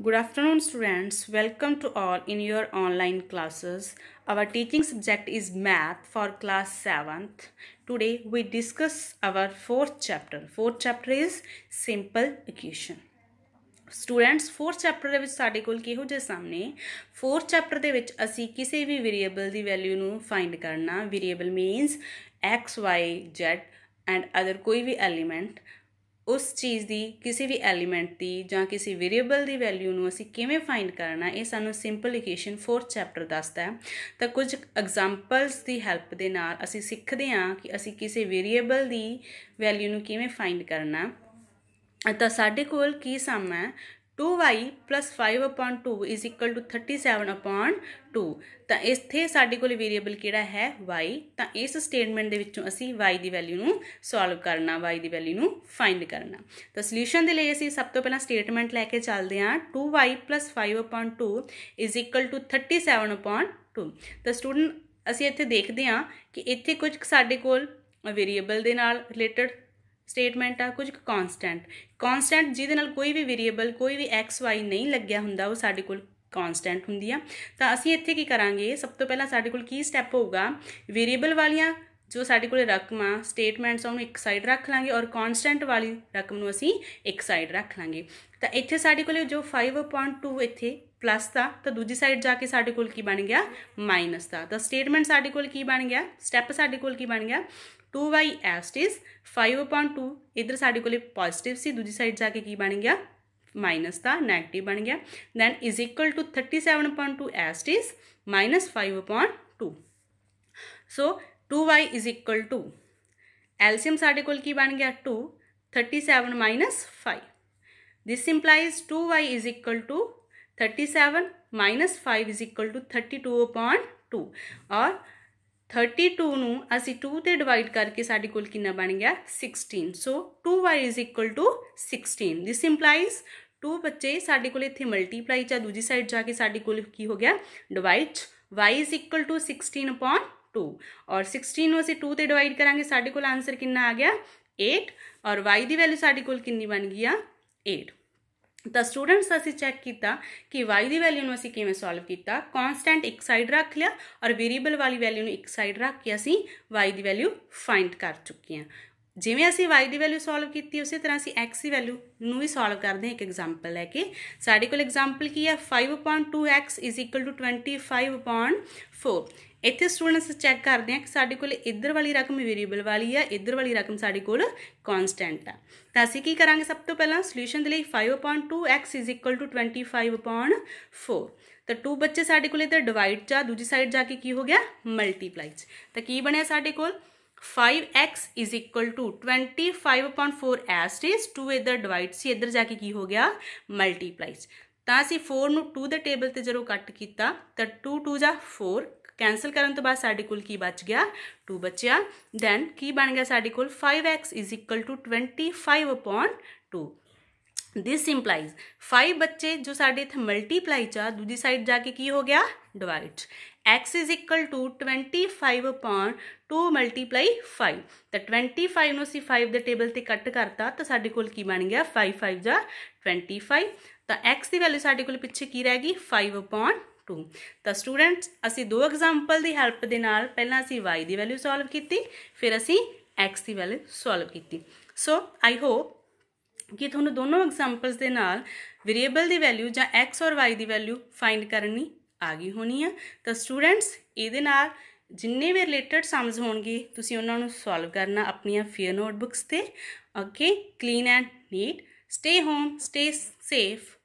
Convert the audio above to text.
Good afternoon students. Welcome to all in your online classes. Our teaching subject is math for class 7th. Today we discuss our fourth chapter. Fourth chapter is simple equation. Students, fourth chapter which study goal ki samne. Fourth chapter de which asi kise bhi variable the value nu find karna. Variable means x, y, z and other koi bhi element. ਉਸ ਚੀਜ਼ ਦੀ ਕਿਸੇ ਵੀ element ਦੀ ਜਾਂ ਕਿਸੇ variable ਦੀ value ਨੂੰ ਅਸੀਂ ਕਿਵੇਂ find ਕਰਨਾ ਇਹ ਸਾਨੂੰ ਸਿੰਪਲ ਇਕੁਏਸ਼ਨ 4th ਚੈਪਟਰ ਦੱਸਦਾ ਹੈ ਤਾਂ ਕੁਝ ਐਗਜ਼ਾਮਪਲਸ ਦੀ ਹੈਲਪ ਦੇ ਨਾਲ ਅਸੀਂ ਸਿੱਖਦੇ ਹਾਂ ਕਿ ਅਸੀਂ ਕਿਸੇ ਵੇਰੀਏਬਲ ਦੀ ਵੈਲਿਊ ਨੂੰ ਕਿਵੇਂ ਫਾਈਂਡ ਕਰਨਾ ਤਾਂ ਸਾਡੇ ਕੋਲ ਕੀ ਸਮ ਹੈ 2y 5 upon 2 is equal to 37 upon 2 ਤਾਂ ਇੱਥੇ ਸਾਡੇ ਕੋਲ ਵੇਰੀਏਬਲ ਕਿਹੜਾ ਹੈ y ਤਾਂ ਇਸ ਸਟੇਟਮੈਂਟ ਦੇ ਵਿੱਚੋਂ ਅਸੀਂ y ਦੀ ਵੈਲਿਊ ਨੂੰ ਸੋਲਵ ਕਰਨਾ y ਦੀ ਵੈਲਿਊ ਨੂੰ ਫਾਈਂਡ ਕਰਨਾ ਤਾਂ ਸੋਲੂਸ਼ਨ ਦੇ ਲਈ ਅਸੀਂ ਸਭ ਤੋਂ ਪਹਿਲਾਂ ਸਟੇਟਮੈਂਟ ਲੈ ਕੇ ਚੱਲਦੇ ਹਾਂ 2y 5 upon 2 is equal to 37 upon 2 ਤਾਂ ਸਟੂਡੈਂਟ ਅਸੀਂ ਇੱਥੇ ਦੇਖਦੇ ਹਾਂ ਕਿ ਇੱਥੇ ਕੁਝ ਸਾਡੇ ਕੋਲ ਵੇਰੀਏਬਲ ਦੇ ਨਾਲ ਰਿਲੇਟਡ स्टेटमेंट आ कुछ कॉन्सटेंट कॉन्सटेंट जिद कोई भी वेरीएबल कोई भी एक्स वाई नहीं लग्या हों वो साढ़े को होंगी है तो असं इतने की करा सब तो पहला साढ़े को स्टैप होगा वेरीएबल वाली जो साढ़े को रकम आ स्टेटमेंट्स एक साइड रख लेंगे और कॉन्सटेंट वाली रकम असी एक साइड रख लेंगे तो इतने साढ़े को जो फाइव पॉइंट टू इतने प्लस था तो दूजी साइड जाके साथ की बन गया माइनस था तो स्टेटमेंट साढ़े को बन गया स्टैप साढ़े को बन गया टू बाई एस्ट इज फाइव पॉइंट टू इधर साढ़े को पॉजिटिव से दूजी साइड जाके की बन गया माइनस था नैगेटिव बन गया then is equal to thirty seven point two एस्ट is minus five point two so two y is equal to LCM साल की बन गया two thirty seven minus five this implies two y is equal to thirty seven minus five is equal to thirty two upon two और thirty two असी two से divide करके साथ कि बन गया sixteen so two y is equal to sixteen this implies two बच्चे साढ़े को मल्टीप्लाई चाह दूजी साइड जाके साथ की हो गया divide y is equal to sixteen upon two और सिक्सटीन से टू से डिवाइड करेंगे साढ़े को आंसर कि आ गया एट और वाई की वैल्यू साढ़े को कि बन गया एट तो स्टूडेंट्स असी चैक किया कि वाई की वैल्यू असी किमें सॉल्व किया कॉन्सटेंट एक साइड रख लिया और वेरीएबल वाली वैल्यू एक साइड रख के असी वाई की वैल्यू फाइंड कर चुके हैं जिमें असी वाई की वैल्यू सोल्व की उस तरह असी एक्स की वैल्यू में भी सोल्व करते हैं एक एग्जाम्पल लैके साथ एग्जाम्पल की है five point two x is equal to twenty five point four इतने स्टूडेंट्स चैक करते हैं कि साढ़े को वाली रकम वेरीएबल वाली है इधर वाली रकम साढ़े कोटेंट है तो असं की करा सब तो पहला सोल्यूशन लिए five point two x is equal to twenty five point four तो टू बच्चे साढ़े को डिवाइड चा दूजी साइड जाके की हो गया मल्टीप्लाई तो की बनया साढ़े को five x is equal to twenty five point four एस डेज टू इधर डिवाइड से इधर जाके की हो गया मल्टीप्लाई तो असी फोर न टू के टेबल पर जो कट किया तो टू टू जा फोर कैंसल करने तो बाद की बच गया टू बचिया दैन की बन गया साढ़े को five x is equal to twenty five upon two this implies five बच्चे जो साढ़े इतने मल्टीप्लाई चा दूजी साइड जाके की हो गया divide x is equal to twenty five upon two multiply five तो ट्वेंटी फाइव में असी फाइव के टेबल से कट करता तो साढ़े को बन गया फाइव फाइव जा ट्वेंटी फाइव तो एक्स की वैल्यू साढ़े को पिछे की रह गई फाइव अपॉन ਟੂ ਤਾਂ ਸਟੂਡੈਂਟਸ ਅਸੀਂ ਦੋ ਐਗਜ਼ਾਮਪਲ ਦੀ ਹੈਲਪ ਦੇ ਨਾਲ ਪਹਿਲਾਂ ਅਸੀਂ y ਦੀ ਵੈਲਿਊ ਸੋਲਵ ਕੀਤੀ ਫਿਰ ਅਸੀਂ x ਦੀ ਵੈਲਿਊ ਸੋਲਵ ਕੀਤੀ ਸੋ ਆਈ ਹੋਪ ਕਿ ਤੁਹਾਨੂੰ ਦੋਨੋਂ ਐਗਜ਼ਾਮਪਲਸ ਦੇ ਨਾਲ ਵੇਰੀਏਬਲ ਦੀ ਵੈਲਿਊ ਜਾਂ x ਔਰ y ਦੀ ਵੈਲਿਊ ਫਾਈਂਡ ਕਰਨੀ ਆ ਗਈ ਹੋਣੀ ਆ ਤਾਂ ਸਟੂਡੈਂਟਸ ਇਹਦੇ ਨਾਲ ਜਿੰਨੇ ਵੀ ਰਿਲੇਟਡ ਸਮਸ ਹੋਣਗੇ ਤੁਸੀਂ ਉਹਨਾਂ ਨੂੰ ਸੋਲਵ ਕਰਨਾ ਆਪਣੀਆਂ ਫੇਅਰ ਨੋਟਬੁਕਸ ਤੇ okay clean and neat stay home stay safe